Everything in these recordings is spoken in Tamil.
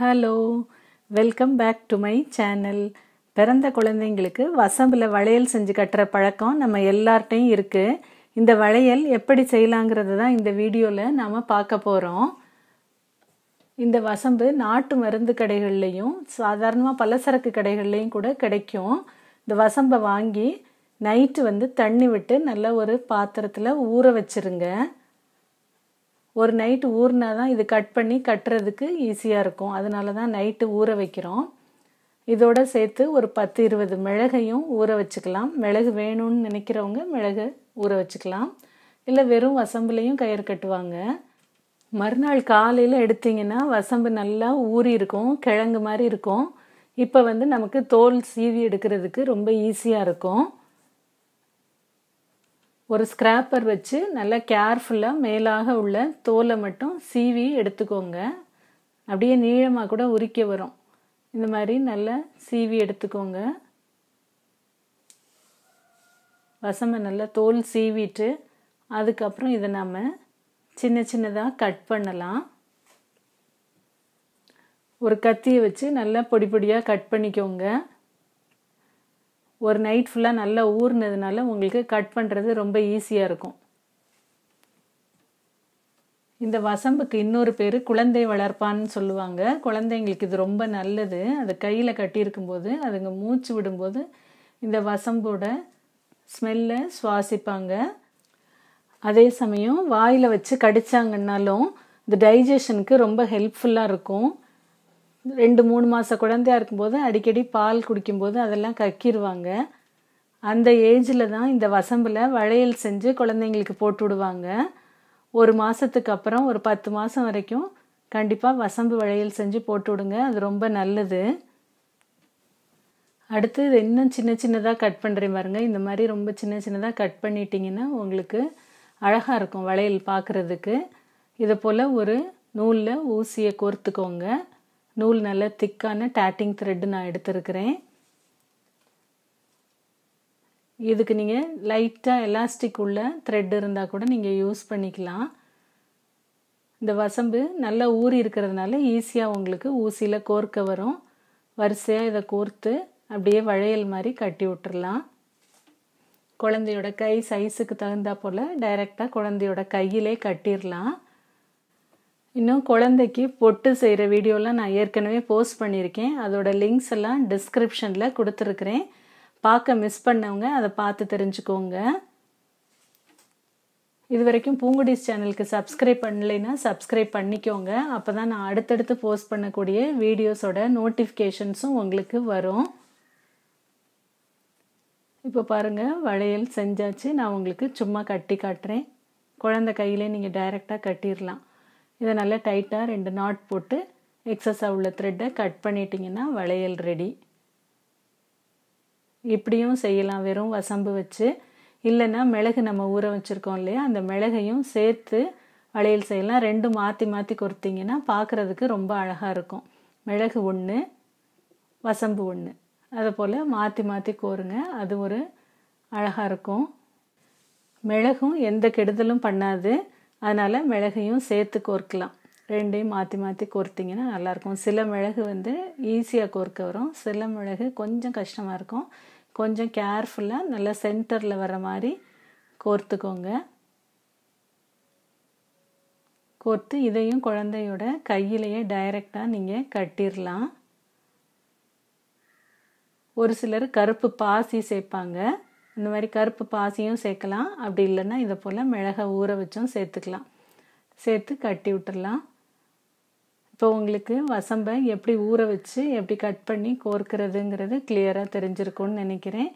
hello welcome back to my channel பிறந்த குழந்தைங்களுக்கு வசம்பில் வளையல் செஞ்சு கட்டுற பழக்கம் நம்ம எல்லார்ட்டையும் இருக்குது இந்த வளையல் எப்படி செய்யலாங்கிறது தான் இந்த வீடியோவில் நாம் பார்க்க போகிறோம் இந்த வசம்பு நாட்டு மருந்து கடைகள்லையும் சாதாரணமாக பலசரக்கு கடைகள்லையும் கூட கிடைக்கும் இந்த வசம்பை வாங்கி நைட்டு வந்து தண்ணி விட்டு நல்ல ஒரு பாத்திரத்தில் ஊற வச்சுருங்க ஒரு நைட்டு ஊறினா தான் இது கட் பண்ணி கட்டுறதுக்கு ஈஸியாக இருக்கும் அதனால தான் நைட்டு ஊற வைக்கிறோம் இதோட சேர்த்து ஒரு பத்து இருபது மிளகையும் ஊற வச்சுக்கலாம் மிளகு வேணும்னு நினைக்கிறவங்க மிளகு ஊற வச்சுக்கலாம் இல்லை வெறும் வசம்புலேயும் கயிறு கட்டுவாங்க மறுநாள் காலையில் எடுத்திங்கன்னா வசம்பு நல்லா ஊறி இருக்கும் கிழங்கு மாதிரி இருக்கும் இப்போ வந்து நமக்கு தோல் சீவி எடுக்கிறதுக்கு ரொம்ப ஈஸியாக இருக்கும் ஒரு ஸ்க்ராப்பர் வச்சு நல்லா கேர்ஃபுல்லாக மேலாக உள்ள தோலை மட்டும் சீவி எடுத்துக்கோங்க அப்படியே நீளமாக கூட உரிக்க வரும் இந்த மாதிரி நல்லா சீவி எடுத்துக்கோங்க வசமை நல்லா தோல் சீவிட்டு அதுக்கப்புறம் இதை நாம் சின்ன சின்னதாக கட் பண்ணலாம் ஒரு கத்தியை வச்சு நல்லா பொடி பொடியாக கட் பண்ணிக்கோங்க ஒரு நைட் ஃபுல்லாக நல்லா ஊறினதுனால உங்களுக்கு கட் பண்ணுறது ரொம்ப ஈஸியாக இருக்கும் இந்த வசம்புக்கு இன்னொரு பேர் குழந்தை வளர்ப்பான்னு சொல்லுவாங்க குழந்தைங்களுக்கு இது ரொம்ப நல்லது அது கையில் கட்டியிருக்கும்போது அதுங்க மூச்சு விடும்போது இந்த வசம்போட ஸ்மெல்லை சுவாசிப்பாங்க அதே சமயம் வாயில் வச்சு கடித்தாங்கன்னாலும் இந்த டைஜஷனுக்கு ரொம்ப ஹெல்ப்ஃபுல்லாக இருக்கும் ரெண்டு மூணு மாத குழந்தையாக இருக்கும்போது அடிக்கடி பால் குடிக்கும்போது அதெல்லாம் கக்கிடுவாங்க அந்த ஏஜில் தான் இந்த வசம்பில் வளையல் செஞ்சு குழந்தைங்களுக்கு போட்டு விடுவாங்க ஒரு மாதத்துக்கு அப்புறம் ஒரு பத்து மாதம் வரைக்கும் கண்டிப்பாக வசம்பு வளையல் செஞ்சு போட்டு விடுங்க அது ரொம்ப நல்லது அடுத்து இது இன்னும் சின்ன சின்னதாக கட் பண்ணுறேன் பாருங்கள் இந்த மாதிரி ரொம்ப சின்ன சின்னதாக கட் பண்ணிட்டீங்கன்னா உங்களுக்கு அழகாக இருக்கும் வளையல் பார்க்குறதுக்கு இதை போல் ஒரு நூலில் ஊசியை கோர்த்துக்கோங்க நூல் நல்ல திக்கான டேட்டிங் த்ரெட்டு நான் எடுத்திருக்கிறேன் இதுக்கு நீங்கள் லைட்டாக எலாஸ்டிக் உள்ள த்ரெட் இருந்தால் கூட நீங்கள் யூஸ் பண்ணிக்கலாம் இந்த வசம்பு நல்லா ஊறி இருக்கிறதுனால ஈஸியாக உங்களுக்கு ஊசியில் கோர்க்க வரும் வரிசையாக இதை கோர்த்து அப்படியே வளையல் மாதிரி கட்டி விட்டுர்லாம் குழந்தையோட கை சைஸுக்கு தகுந்தா போல் டைரெக்டாக குழந்தையோட கையிலே கட்டிடலாம் இன்னும் குழந்தைக்கு பொட்டு செய்கிற வீடியோலாம் நான் ஏற்கனவே போஸ்ட் பண்ணியிருக்கேன் அதோட லிங்க்ஸ் எல்லாம் டிஸ்கிரிப்ஷனில் கொடுத்துருக்குறேன் பார்க்க மிஸ் பண்ணவங்க அதை பார்த்து தெரிஞ்சுக்கோங்க இது வரைக்கும் பூங்குடிஸ் சேனலுக்கு சப்ஸ்கிரைப் பண்ணலைன்னா சப்ஸ்கிரைப் பண்ணிக்கோங்க அப்போ தான் நான் அடுத்தடுத்து போஸ்ட் பண்ணக்கூடிய வீடியோஸோட நோட்டிஃபிகேஷன்ஸும் உங்களுக்கு வரும் இப்போ பாருங்கள் வளையல் செஞ்சாச்சு நான் உங்களுக்கு சும்மா கட்டி காட்டுறேன் குழந்தை கையிலே நீங்கள் டைரெக்டாக கட்டிடலாம் இதை நல்லா டைட்டாக ரெண்டு நாட் போட்டு எக்ஸஸாக உள்ள த்ரெட்டை கட் பண்ணிட்டிங்கன்னா வளையல் ரெடி இப்படியும் செய்யலாம் வெறும் வசம்பு வச்சு இல்லைன்னா மிளகு நம்ம ஊற வச்சுருக்கோம் இல்லையா அந்த மிளகையும் சேர்த்து வளையல் செய்யலாம் ரெண்டும் மாற்றி மாற்றி கொடுத்தீங்கன்னா பார்க்குறதுக்கு ரொம்ப அழகாக இருக்கும் மிளகு ஒன்று வசம்பு ஒன்று அதை போல் மாற்றி மாற்றி கோருங்க அது ஒரு அழகாக இருக்கும் மிளகும் எந்த கெடுதலும் பண்ணாது அதனால் மிளகையும் சேர்த்து கோர்க்கலாம் ரெண்டையும் மாற்றி மாற்றி கோர்த்திங்கன்னா நல்லாயிருக்கும் சில மிளகு வந்து ஈஸியாக கோர்க்க வரும் சில மிளகு கொஞ்சம் கஷ்டமாக இருக்கும் கொஞ்சம் கேர்ஃபுல்லாக நல்லா சென்டரில் வர மாதிரி கோர்த்துக்கோங்க கோர்த்து இதையும் குழந்தையோட கையிலையே டைரெக்டாக நீங்கள் கட்டிடலாம் ஒரு சிலர் கருப்பு பாசி சேர்ப்பாங்க இந்த மாதிரி கருப்பு பாசியும் சேர்க்கலாம் அப்படி இல்லைன்னா இதை போல் மிளகை ஊற வச்சும் சேர்த்துக்கலாம் சேர்த்து கட்டி விட்டுடலாம் இப்போ உங்களுக்கு வசம்பை எப்படி ஊற வச்சு எப்படி கட் பண்ணி கோர்க்கிறதுங்கிறது கிளியராக தெரிஞ்சிருக்கும்னு நினைக்கிறேன்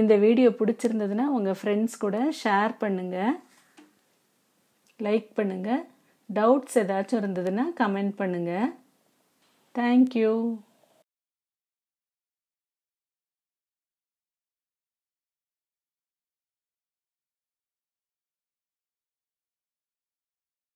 இந்த வீடியோ பிடிச்சிருந்ததுன்னா உங்கள் ஃப்ரெண்ட்ஸ் கூட ஷேர் பண்ணுங்கள் லைக் பண்ணுங்கள் டவுட்ஸ் ஏதாச்சும் இருந்ததுன்னா கமெண்ட் பண்ணுங்கள் தேங்க்யூ